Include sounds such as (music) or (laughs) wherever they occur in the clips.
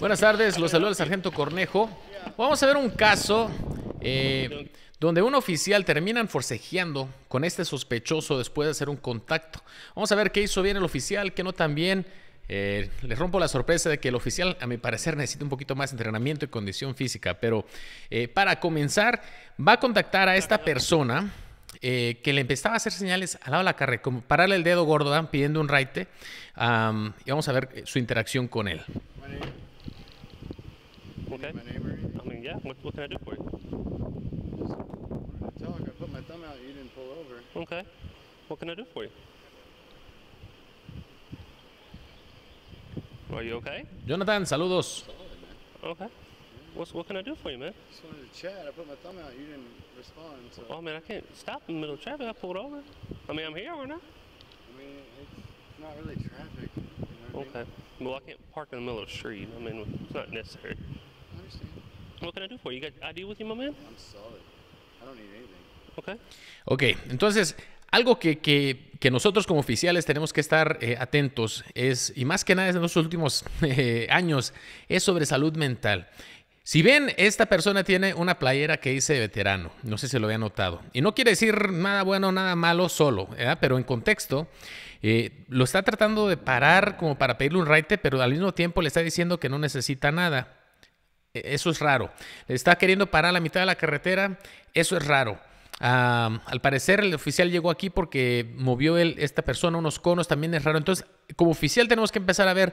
Buenas tardes, los saluda el sargento Cornejo. Vamos a ver un caso eh, donde un oficial termina forcejeando con este sospechoso después de hacer un contacto. Vamos a ver qué hizo bien el oficial, qué no tan bien. Eh, les rompo la sorpresa de que el oficial, a mi parecer, necesita un poquito más de entrenamiento y condición física. Pero eh, para comenzar, va a contactar a esta persona eh, que le empezaba a hacer señales al lado de la carrera, como pararle el dedo gordo, ¿verdad? pidiendo un raite. Um, y vamos a ver eh, su interacción con él. Okay. I mean, yeah. What, what can I do for you? Just wanted to talk. I put thumb out. You didn't pull over. Okay. What can I do for you? Are you okay? Jonathan, saludos. Okay. What's, what can I do for you, man? Just wanted to chat. I put my thumb out. You didn't respond. So. Oh, man, I can't stop in the middle of traffic. I pulled over. I mean, I'm here, aren't I? I mean, it's not really traffic. okay. Well, I can't park in the middle of the street. I mean, it's not necessary. I understand. What can I do for you? You got ID with you, my man? I'm solid. I don't need anything. Okay. Okay, entonces, algo que, que, que, nosotros como oficiales tenemos que estar eh, atentos es, y más que nada en los últimos (laughs) eh, años, es sobre salud mental. Si ven, esta persona tiene una playera que dice veterano, no sé si lo había notado. Y no quiere decir nada bueno, nada malo solo, pero en contexto, eh, lo está tratando de parar como para pedirle un raite, pero al mismo tiempo le está diciendo que no necesita nada. E, eso es raro. Le está queriendo parar la mitad de la carretera, eso es raro. al parecer el oficial llegó aquí porque movió esta persona unos conos, también es raro. Entonces, como oficial tenemos que empezar a ver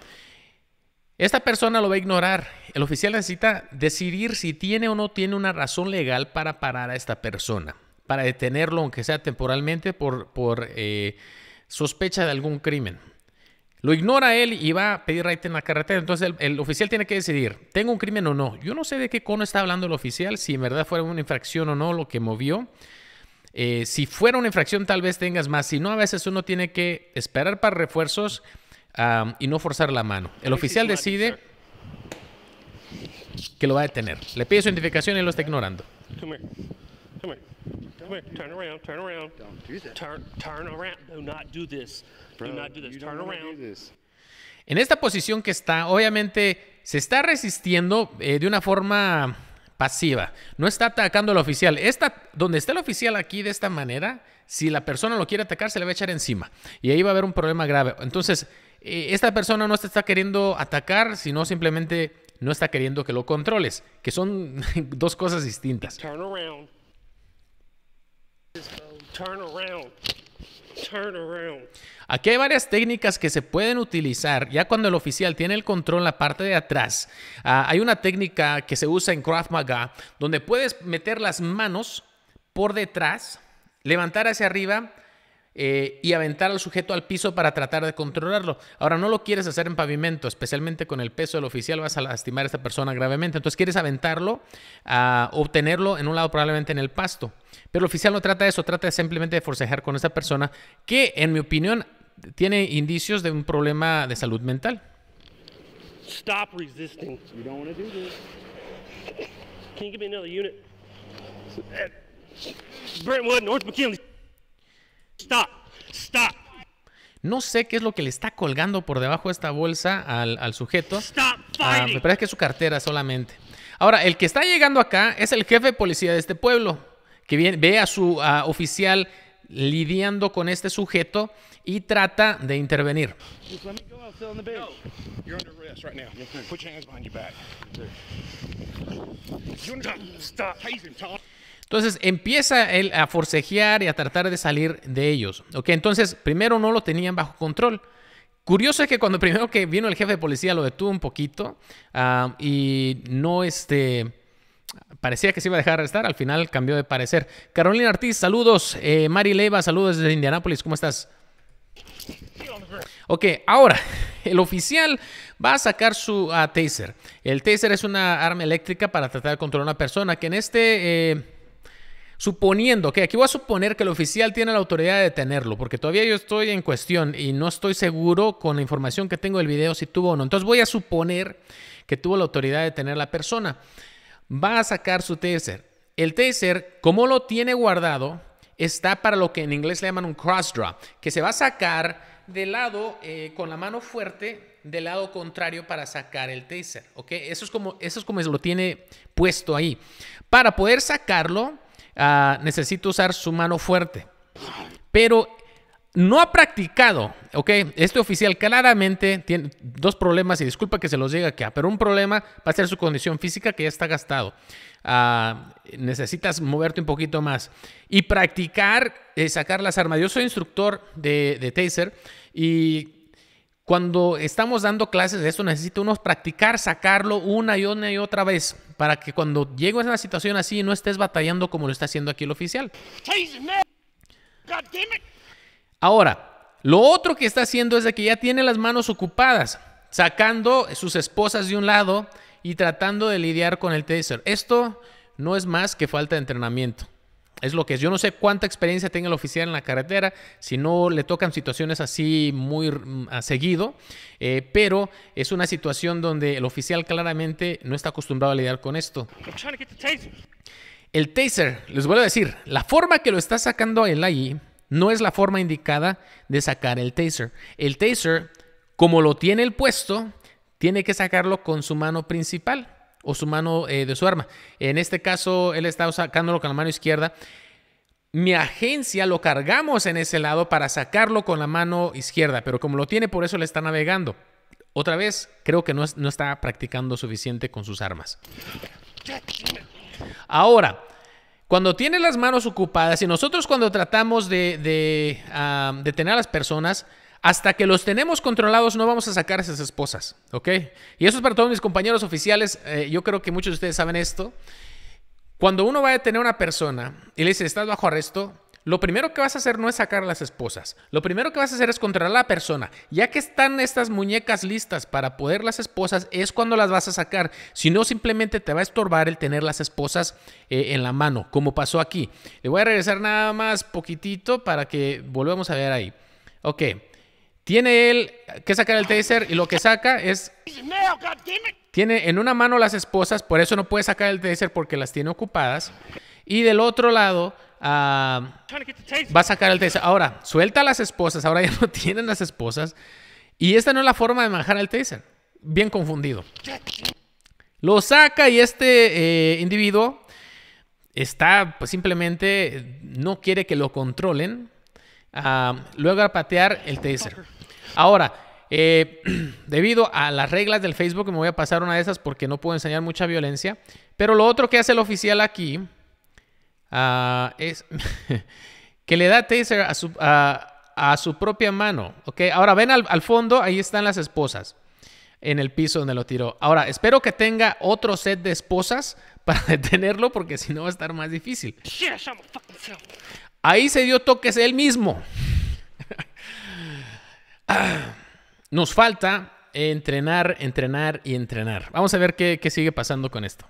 Esta persona lo va a ignorar. El oficial necesita decidir si tiene o no tiene una razón legal para parar a esta persona, para detenerlo, aunque sea temporalmente, por, por eh, sospecha de algún crimen. Lo ignora él y va a pedir right en la carretera. Entonces el, oficial tiene que decidir, ¿tengo un crimen o no? Yo no sé de qué cono está hablando el oficial, si en verdad fuera una infracción o no lo que movió. Eh, si fuera una infracción tal vez tengas más, si no, a veces uno tiene que esperar para refuerzos y no forzar la mano. El oficial decide que lo va a detener. Le pide su identificación y lo está ignorando. En esta posición que está, obviamente se está resistiendo eh, de una forma pasiva. No está atacando al oficial. Esta, donde está el oficial aquí de esta manera, si la persona lo quiere atacar, se le va a echar encima. Y ahí va a haber un problema grave. Entonces, eh, esta persona no te está queriendo atacar, sino simplemente no está queriendo que lo controles, que son (laughs) dos cosas distintas. Turn around. Turn around. Aquí hay varias técnicas que se pueden utilizar ya cuando el oficial tiene el control en la parte de atrás. Ah, hay una técnica que se usa en Krav Maga donde puedes meter las manos por detrás, levantar hacia arriba eh, y aventar al sujeto al piso para tratar de controlarlo. Ahora, no lo quieres hacer en pavimento, especialmente con el peso del oficial vas a lastimar a esta persona gravemente. Entonces, quieres aventarlo, a obtenerlo en un lado probablemente en el pasto. Pero el oficial no trata de eso, trata simplemente de forcejar con esta persona que, en mi opinión, tiene indicios de un problema de salud mental. Stop resisting. You don't want to do this. Can North McKinley. Stop, stop. No sé qué es lo que le está colgando por debajo de esta bolsa al, sujeto. me ah, parece que es su cartera solamente. Ahora, el que está llegando acá es el jefe de policía de este pueblo, que viene, ve a su oficial lidiando con este sujeto y trata de intervenir. Entonces empieza él a forcejear y a tratar de salir de ellos. ¿ok? Entonces, primero no lo tenían bajo control. Curioso es que cuando (laughs) primero que vino el jefe de policía lo detuvo un poquito ah, y no este parecía que se iba a dejar arrestar, al final cambió de parecer. Carolina Ortiz, saludos. Eh, Mari Leiva, saludos desde Indianápolis, ¿cómo estás? Ok, ahora, (laughs) el oficial va a sacar su ah, taser. El taser es una arma eléctrica para tratar de controlar a una persona que en este... Eh, Suponiendo que aquí voy a suponer que el oficial tiene la autoridad de detenerlo, porque todavía yo estoy en cuestión y no estoy seguro con la información que tengo del video si tuvo o no. Entonces voy a suponer que tuvo la autoridad de detener la persona. Va a sacar su taser. El taser, como lo tiene guardado, está para lo que en inglés le llaman un cross draw, que se va a sacar del lado eh, con la mano fuerte del lado contrario para sacar el taser, ¿ok? Eso es como eso es como lo tiene puesto ahí. Para poder sacarlo, Ah, necesito usar su mano fuerte. Pero no ha practicado, ¿ok? Este oficial claramente tiene dos problemas y disculpa que se los diga acá, pero un problema va a ser su condición física que ya está gastado. Ah, necesitas moverte un poquito más y practicar eh, sacar las armas. Yo soy instructor de Taser y cuando estamos dando clases de esto, necesita uno practicar, sacarlo una y otra vez, para que cuando llegues a una situación así no estés batallando como lo está haciendo aquí el oficial. Ahora, lo otro que está haciendo es de que ya tiene las manos ocupadas, sacando sus esposas de un lado y tratando de lidiar con el taser. Esto no es más que falta de entrenamiento es lo que es. Yo no sé cuánta experiencia tenga el oficial en la carretera, si no le tocan situaciones así muy mm, a seguido, eh, pero es una situación donde el oficial claramente no está acostumbrado a lidiar con esto. El taser, les vuelvo a decir, la forma que lo está sacando él ahí no es la forma indicada de sacar el taser. El taser, como lo tiene el puesto, tiene que sacarlo con su mano principal o su mano eh, de su arma. En este caso, él está sacándolo con la mano izquierda. Mi agencia lo cargamos en ese lado para sacarlo con la mano izquierda, pero como lo tiene, por eso le está navegando. Otra vez, creo que no, está practicando suficiente con sus armas. Ahora, cuando tiene las manos ocupadas y nosotros cuando tratamos de, detener ah, a las personas, hasta que los tenemos controlados no vamos a sacar esas esposas, ¿ok? Y eso es para todos mis compañeros oficiales, eh, yo creo que muchos de ustedes saben esto. Cuando uno va a detener a una persona y le dice, estás bajo arresto, lo primero que vas a hacer no es sacar a las esposas. Lo primero que vas a hacer es controlar a la persona. Ya que están estas muñecas listas para poder las esposas, es cuando las vas a sacar. Si no, simplemente te va a estorbar el tener las esposas eh, en la mano, como pasó aquí. Le voy a regresar nada más poquitito para que volvamos a ver ahí. Ok. Tiene él que sacar el taser y lo que saca es... Tiene en una mano las esposas, por eso no puede sacar el taser porque las tiene ocupadas. Y del otro lado ah, va a sacar el taser. Ahora, suelta las esposas, ahora ya (laughs) no tienen las esposas. Y esta no es la forma de manejar el taser. Bien confundido. Lo saca y este eh, individuo está pues, simplemente no quiere que lo controlen luego a patear el taser. Ahora, eh, (clears throat) debido a las reglas del Facebook, me voy a pasar una de esas porque no puedo enseñar mucha violencia. Pero lo otro que hace el oficial aquí ah, es (laughs) que le da taser a su, propia mano. ¿ok? Ahora ven al, al fondo, ahí están las esposas en el piso donde lo tiró. Ahora, espero que tenga otro set de esposas (laughs) para detenerlo porque si no va a estar más difícil. Ahí se dio toques él mismo. Nos falta entrenar, entrenar y entrenar. Vamos a ver qué, qué sigue pasando con esto.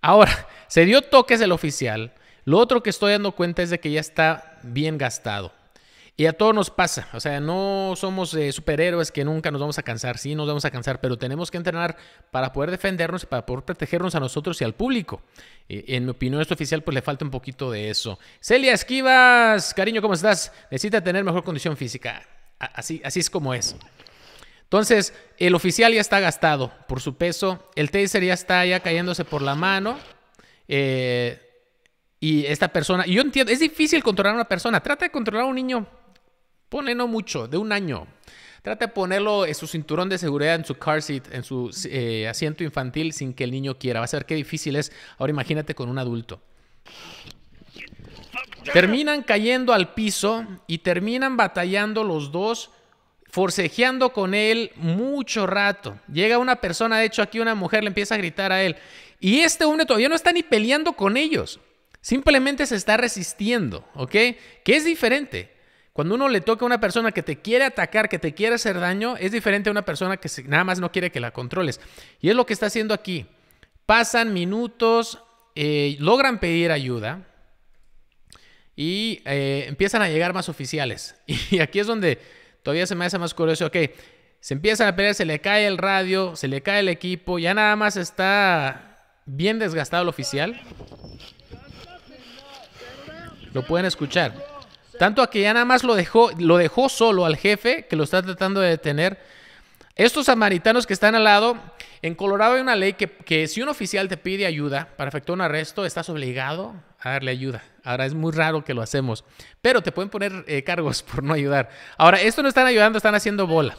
Ahora, se dio toques el oficial. Lo otro que estoy dando cuenta es de que ya está bien gastado. Y a todos nos pasa, o sea, no somos eh, superhéroes que nunca nos vamos a cansar, sí nos vamos a cansar, pero tenemos que entrenar para poder defendernos, para poder protegernos a nosotros y al público. en mi opinión, este oficial pues le falta un poquito de eso. Celia Esquivas, cariño, ¿cómo estás? Necesita tener mejor condición física. Así, así es como es. Entonces, el oficial ya está gastado por su peso, el taser ya está cayéndose por la mano. Eh, y esta persona, yo entiendo, es difícil controlar a una persona, trata de controlar a un niño Pone no mucho, de un año. Trata de ponerlo en su cinturón de seguridad, en su car seat, en su eh, asiento infantil sin que el niño quiera. Va a ver qué difícil es. Ahora imagínate con un adulto. Terminan cayendo al piso y terminan batallando los dos, forcejeando con él mucho rato. Llega una persona, de hecho aquí una mujer le empieza a gritar a él. Y este hombre todavía no está ni peleando con ellos. Simplemente se está resistiendo, ¿ok? Que es diferente. Cuando uno le toca a una persona que te quiere atacar, que te quiere hacer daño, es diferente a una persona que nada más no quiere que la controles. Y es lo que está haciendo aquí. Pasan minutos, eh, logran pedir ayuda y eh, empiezan a llegar más oficiales. (laughs) Y aquí es donde todavía se me hace más curioso, ok, se empiezan a pelear, se le cae el radio, se le cae el equipo, ya nada más está bien desgastado el oficial. Lo pueden escuchar. Tanto a que ya nada más lo dejó, lo dejó solo al jefe que lo está tratando de detener. Estos samaritanos que están al lado, en Colorado hay una ley que, si un oficial te pide ayuda para efectuar un arresto, estás obligado a darle ayuda. Ahora es muy raro que lo hacemos, pero te pueden poner eh, cargos (laughs) por no ayudar. Ahora, esto no están ayudando, están haciendo bola.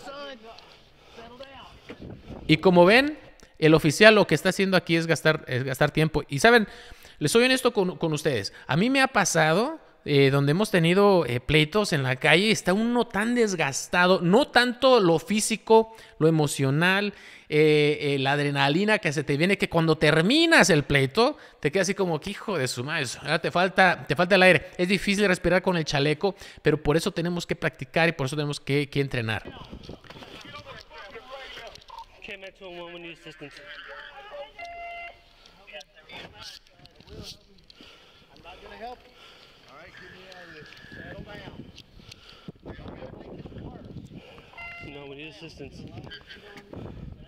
Y como ven, el oficial lo que está haciendo aquí es gastar, es gastar tiempo. Y saben, les soy honesto con ustedes. A mí me ha pasado eh, donde hemos tenido eh, pleitos en la calle, está uno tan desgastado, no tanto lo físico, lo emocional, eh, la adrenalina que se te viene, que cuando terminas el pleito, te quedas así como que hijo de su madre, te falta, te falta el aire. Es difícil respirar con el chaleco, pero por eso tenemos que practicar y por eso tenemos que, que entrenar.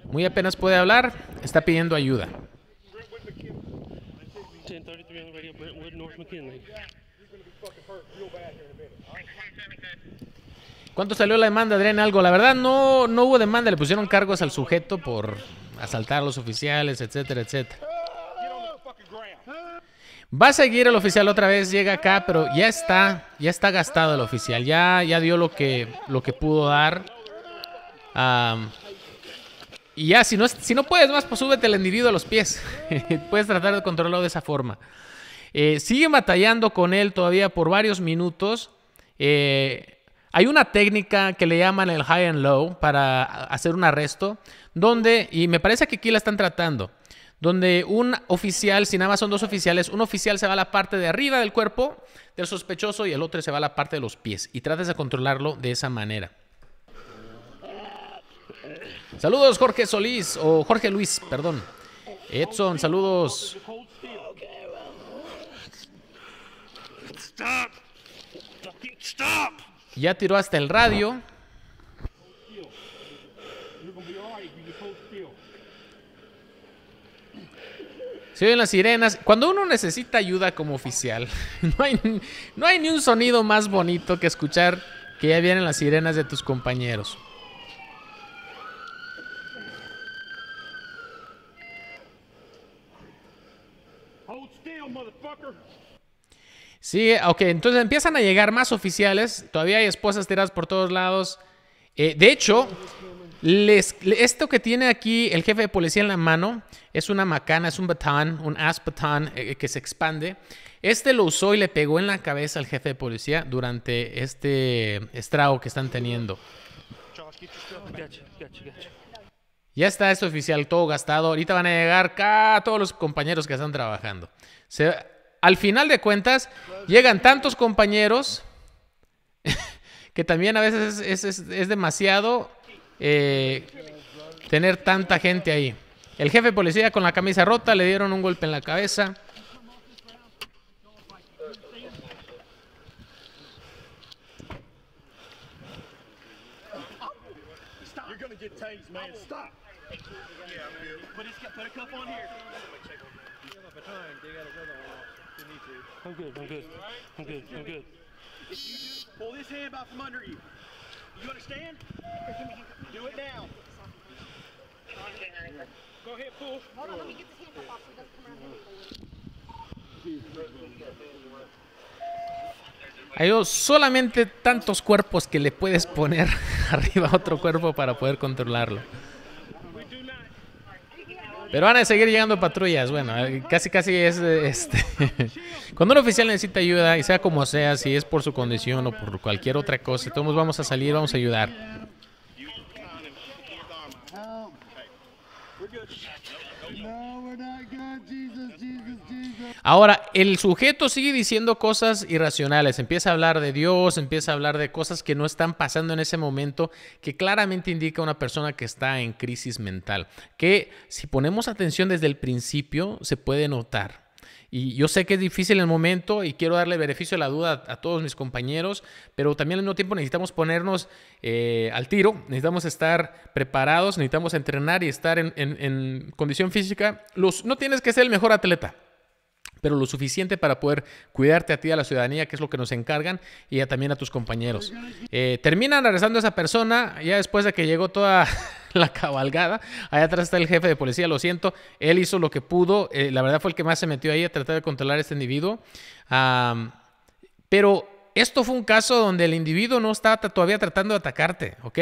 Muy apenas puede hablar, está pidiendo ayuda. ¿Cuánto salió la demanda, Adrián? Algo. La verdad, no, no hubo demanda. Le pusieron cargos al sujeto por asaltar a los oficiales, etcétera, etcétera. Va a seguir el oficial otra vez, llega acá, pero ya está, ya está gastado el oficial. Ya, ya dio lo que, lo que pudo dar. y ya, si no, si no puedes más, pues súbete el individuo a los pies. (laughs) puedes tratar de controlarlo de esa forma. Eh, sigue batallando con él todavía por varios minutos. Eh, hay una técnica que le llaman el high and low para hacer un arresto, donde, y me parece que aquí la están tratando, donde un oficial, si nada más son dos oficiales, un oficial se va a la parte de arriba del cuerpo del sospechoso y el otro se va a la parte de los pies y tratas de controlarlo de esa manera. Saludos Jorge Solís o Jorge Luis, perdón. Edson, saludos. Ya tiró hasta el radio. Se oyen las sirenas. Cuando uno necesita ayuda como oficial, (laughs) no hay, ni un sonido más bonito que escuchar que ya vienen las sirenas de tus compañeros. Sí, ok, entonces empiezan a llegar más oficiales, todavía hay esposas tiradas por todos lados. Eh, de hecho, esto que tiene aquí el jefe de policía en la mano es una macana, es un batán, un as eh, que se expande. Este lo usó y le pegó en la cabeza al jefe de policía durante este estrago que están teniendo. Ya está este oficial todo gastado. Ahorita van a llegar acá todos los compañeros que están trabajando. al final de cuentas, llegan tantos compañeros (laughs) que también a veces es demasiado eh, tener tanta gente ahí. El jefe de policía con la camisa rota le dieron un golpe en la cabeza. I'm good, I'm good, I'm good. from under you. Hay solamente tantos cuerpos que le puedes poner (laughs) arriba a otro cuerpo para poder controlarlo. Pero van a seguir llegando patrullas. Bueno, eh, casi, casi es eh, este. (laughs) Cuando un oficial necesita ayuda, y sea como sea, si es por su condición o por cualquier otra cosa, todos vamos a salir, vamos a ayudar. Ahora, el sujeto sigue diciendo cosas irracionales, empieza a hablar de Dios, empieza a hablar de cosas que no están pasando en ese momento, que claramente indica una persona que está en crisis mental, que si ponemos atención desde el principio se puede notar. Y yo sé que es difícil el momento y quiero darle beneficio de la duda a, todos mis compañeros, pero también al mismo tiempo necesitamos ponernos eh, al tiro, necesitamos estar preparados, necesitamos entrenar y estar en, condición física. no tienes que ser el mejor atleta, pero lo suficiente para poder cuidarte a ti, a la ciudadanía, que es lo que nos encargan, y también a tus compañeros. Eh, terminan termina a esa persona, ya después de que llegó toda (laughs) la cabalgada. Allá atrás está el jefe de policía, lo siento. Él hizo lo que pudo. Eh, la verdad fue el que más se metió ahí a tratar de controlar a este individuo. pero esto fue un caso donde el individuo no estaba todavía tratando de atacarte, ¿ok?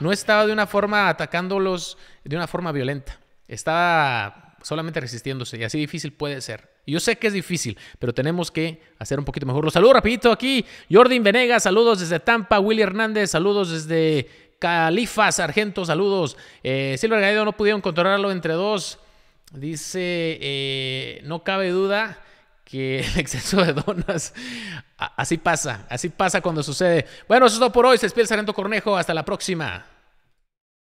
No estaba de una forma atacándolos de una forma violenta. Estaba solamente resistiéndose y así difícil puede ser. Yo sé que es difícil, pero tenemos que hacer un poquito mejor. Los saludo rapidito aquí. Jordi Venegas, saludos desde Tampa. Willy Hernández, saludos desde Califa Sargento, saludos. Eh, Silver no pudieron controlarlo entre dos. Dice, eh, no cabe duda que (laughs) el exceso de donas, así pasa, así pasa cuando sucede. Bueno, eso es todo por hoy. Se despide el Sargento Cornejo. Hasta la próxima.